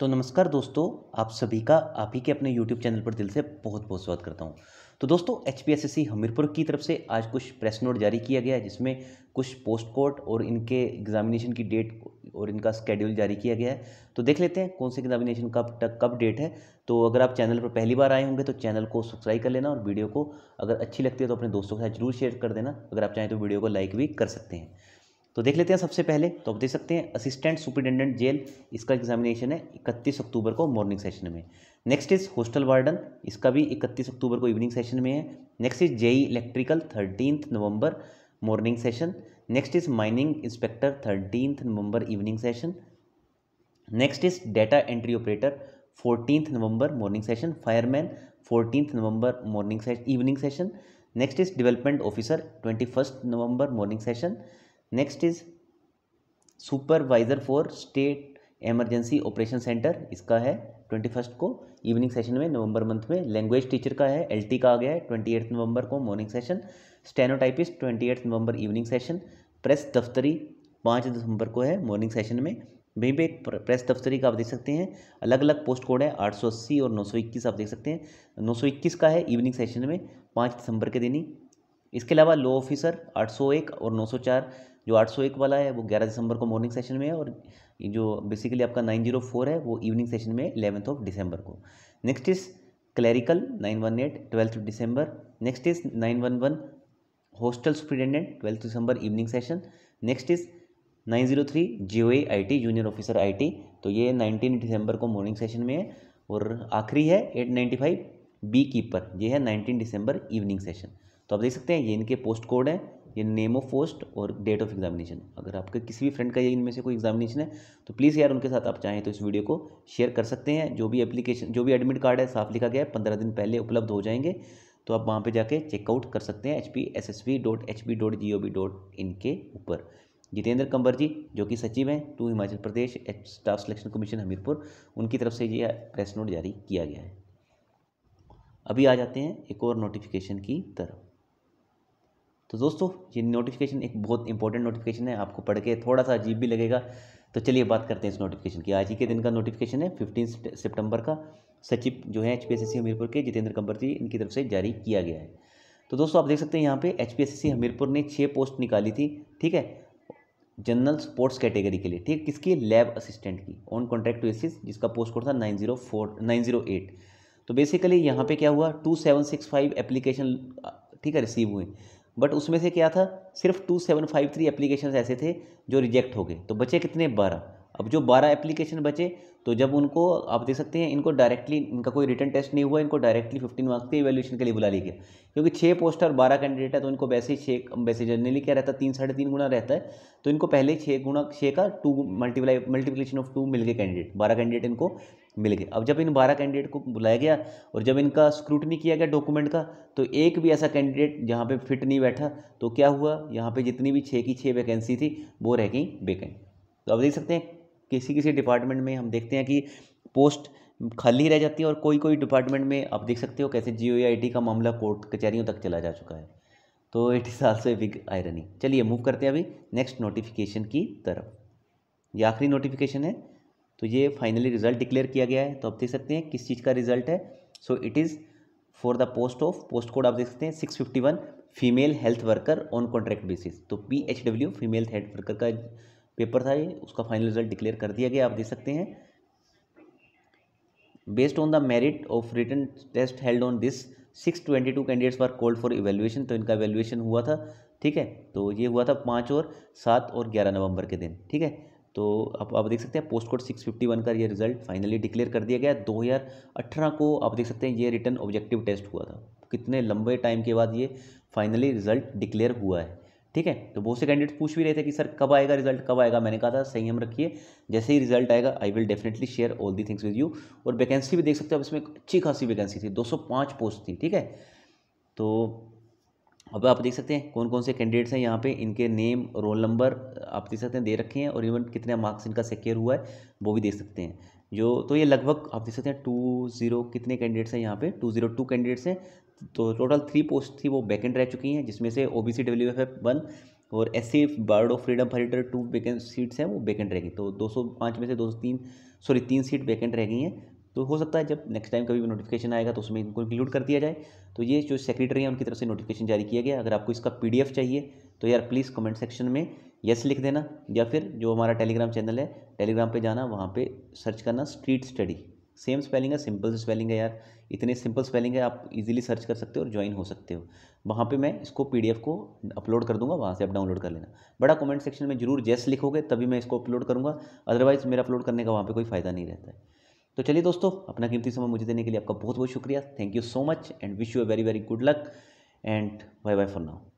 तो नमस्कार दोस्तों आप सभी का आप ही के अपने यूट्यूब चैनल पर दिल से बहुत बहुत स्वागत करता हूँ तो दोस्तों एच हमीरपुर की तरफ से आज कुछ प्रेस नोट जारी किया गया है जिसमें कुछ पोस्ट कोड और इनके एग्जामिनेशन की डेट और इनका स्केड्यूल जारी किया गया है तो देख लेते हैं कौन से एग्जामिनेशन कब तक कब डेट है तो अगर आप चैनल पर पहली बार आए होंगे तो चैनल को सब्सक्राइब कर लेना और वीडियो को अगर अच्छी लगती है तो अपने दोस्तों के साथ जरूर शेयर कर देना अगर आप चाहें तो वीडियो को लाइक भी कर सकते हैं तो देख लेते हैं सबसे पहले तो आप देख सकते हैं असिस्टेंट सुपरिटेंडेंट जेल इसका एग्जामिनेशन है इकतीस अक्टूबर को मॉर्निंग सेशन में नेक्स्ट इज हॉस्टल वार्डन इसका भी इकतीस अक्टूबर को इवनिंग सेशन में है next is JE electrical thirteenth November morning session next is mining inspector thirteenth November evening session next is data entry operator fourteenth November morning session fireman fourteenth November morning session evening session next is development officer twenty first November morning session next is supervisor for state emergency operation centre इसका है twenty first को evening session में November month में language teacher का है LT का आ गया है ट्वेंटी एट्थ नवंबर को morning session stenotypist twenty eight November evening session press दफ्तरी पाँच दिसंबर को है मॉर्निंग सेशन में वहीं पे प्रेस दफ्तरी का आप देख सकते हैं अलग अलग पोस्ट कोड है आठ सौ अस्सी और नौ सौ इक्कीस आप देख सकते हैं नौ सौ इक्कीस का है इवनिंग सेशन में पाँच दिसंबर के दिन ही इसके अलावा लॉ ऑफिसर आठ सौ एक और नौ सौ चार जो 801 वाला है वो 11 दिसंबर को मॉर्निंग सेशन में है और जो बेसिकली आपका 904 है वो इवनिंग सेशन में इलेवंथ ऑफ दिसंबर को next is one 918 twelfth December next is 911 hostel superintendent twelfth December evening session next is 903 I T junior officer टी तो ये नाइनटीन दिसंबर को मॉर्निंग सेशन में है और आखिरी है फाइव बी कीपर ये है नाइनटीन दिसंबर इवनिंग सेशन तो आप देख सकते हैं ये इनके पोस्ट कोड हैं ये नेम ऑफ पोस्ट और डेट ऑफ एग्जामिनेशन अगर आपके किसी भी फ्रेंड का ये इनमें से कोई एग्जामिनेशन है तो प्लीज़ यार उनके साथ आप चाहें तो इस वीडियो को शेयर कर सकते हैं जो भी एप्लीकेशन जो भी एडमिट कार्ड है साफ लिखा गया है पंद्रह दिन पहले उपलब्ध हो जाएंगे तो आप वहाँ पर जाके चेकआउट कर सकते हैं H P S S V dot H P dot G O V dot in के ऊपर जितेंद्र कंबर जी जो कि सचिव हैं to Himachal Pradesh staff selection commission Hamirpur उनकी तरफ से ये प्रेस नोट जारी किया गया है अभी आ जाते हैं एक और नोटिफिकेशन की तरफ तो दोस्तों ये नोटिफिकेशन एक बहुत इंपॉर्टेंट नोटिफिकेशन है आपको पढ़ के थोड़ा सा अजीब भी लगेगा तो चलिए बात करते हैं इस नोटिफिकेशन की आज ही के दिन का नोटिफिकेशन है फिफ्टीन सितंबर का सचिव जो है एच हमीरपुर के जितेंद्र कंबर जी इनकी तरफ से जारी किया गया है तो दोस्तों आप देख सकते हैं यहाँ पे एच हमीरपुर ने छः पोस्ट निकाली थी ठीक है जनरल स्पोर्ट्स कैटेगरी के लिए ठीक किसकी लैब असिस्टेंट की ऑन कॉन्ट्रैक्ट बेसिस जिसका पोस्ट कोड था nine zero four nine zero eight तो बेसिकली यहाँ पे क्या हुआ two seven six five application ठीक है रिसीव हुए बट उसमें से क्या था सिर्फ two seven five three application ऐसे थे जो रिजेक्ट हो गए तो बचे कितने बारह अब जो बारह एप्लीकेशन बचे तो जब उनको आप देख सकते हैं इनको डायरेक्टली इनका कोई रिटर्न टेस्ट नहीं हुआ इनको डायरेक्टली फिफ्टीन मार्क्स के इवेल्यूशन के लिए बुला लिया गया क्योंकि छः पोस्ट और बारह कैंडिडेट है तो इनको वैसे ही छः वैसे जनरली क्या रहता है तीन साढ़े तीन गुना रहता है तो इनको पहले छः गुना छः का two multiply multiplication of two मिल गए कैंडिडेट बारह कैंडिडेट इनको मिल गए अब जब इन बारह कैंडिडेट को बुलाया गया और जब इनका स्क्रूटनी किया गया डॉक्यूमेंट का तो एक भी ऐसा कैंडिडेट जहाँ पे फिट नहीं बैठा तो क्या हुआ यहाँ पे जितनी भी छः की छः वैकेंसी थी वो रह गई वेकेंट तो अब देख सकते हैं किसी किसी डिपार्टमेंट में हम देखते हैं कि पोस्ट खाली रह जाती है और कोई कोई डिपार्टमेंट में आप देख सकते हो कैसे जी e का मामला कोर्ट कचहरियों तक चला जा चुका है तो it is also a big irony चलिए मूव करते हैं अभी नेक्स्ट नोटिफिकेशन की तरफ ये आखिरी नोटिफिकेशन है तो ये फाइनली रिजल्ट डिक्लेयर किया गया है तो आप देख सकते हैं किस चीज़ का रिजल्ट है so it is for the post of post code आप देख सकते हैं six fifty one female health worker on contract basis तो P H W female health worker का पेपर था ये उसका फाइनल रिजल्ट डिक्लेयर कर दिया गया आप देख सकते हैं based on the merit of written test held on this six twenty two candidates for called for evaluation तो इनका इवेल्युएशन हुआ था ठीक है तो ये हुआ था पाँच और सात और ग्यारह नवंबर के दिन ठीक है तो अब आप देख सकते हैं post code six fifty one का ये रिजल्ट फाइनली डिक्लेयर कर दिया गया दो हज़ार अठारह को आप देख सकते हैं ये रिटर्न ऑब्जेक्टिव टेस्ट हुआ था कितने लंबे टाइम के बाद ये फाइनली रिजल्ट डिक्लेयर हुआ है ठीक है तो बहुत से कैंडिडेट्स पूछ भी रहे थे कि सर कब आएगा रिजल्ट कब आएगा मैंने कहा था संयम रखिए जैसे ही रिजल्ट आएगा I will definitely share all the things with you और वैकेंसी भी देख सकते हो अब इसमें अच्छी खासी वैकेंसी थी 205 पोस्ट थी ठीक है तो अब आप देख सकते हैं कौन कौन से कैंडिडेट्स हैं यहाँ पे इनके नेम रोल नंबर आप देख सकते हैं दे रखे हैं और इवन कितने मार्क्स इनका सिक्योर हुआ है वो भी देख सकते हैं जो तो ये लगभग आप देख सकते हैं टू ज़ीरो कितने कैंडिडेट्स हैं यहाँ पे टू ज़ीरो टू कैंडिडेट्स हैं तो टोटल थ्री पोस्ट थी वो वैकेंट रह चुकी हैं जिसमें से O B C W F F one और S C ward of freedom fighter two vacant seats हैं वो वैकेंट रहेगी तो दो सौ पाँच में से दो सौ तीन सॉरी तीन सीट वैकेंट रह गई हैं तो हो सकता है जब नेक्स्ट टाइम कभी भी नोटिफिकेशन आएगा तो उसमें इनको इंक्लूड कर दिया जाए तो ये जो सेक्रेटरी है उनकी तरफ से नोटिफिकेशन जारी किया गया अगर आपको इसका पी चाहिए तो यार प्लीज़ कमेंट सेक्शन में यस लिख देना या फिर जो हमारा टेलीग्राम चैनल है टेलीग्राम पर जाना वहाँ पर सर्च करना स्ट्रीट स्टडी सेम स्पेलिंग है सिंपल स्पेलिंग है यार इतने सिंपल स्पेलिंग है आप इजीली सर्च कर सकते हो और ज्वाइन हो सकते हो वहाँ पे मैं इसको पीडीएफ को अपलोड कर दूंगा वहाँ से आप डाउनलोड कर लेना बड़ा कमेंट सेक्शन में जरूर जैस लिखोगे तभी मैं इसको अपलोड करूँगा अदरवाइज़ मेरा अपलोड करने का वहाँ पर कोई फ़ायदा नहीं रहता है तो चलिए दोस्तों अपना कीमती समय मुझे देने के लिए आपका बहुत बहुत शुक्रिया thank you so much and wish you a very very good luck and bye bye for now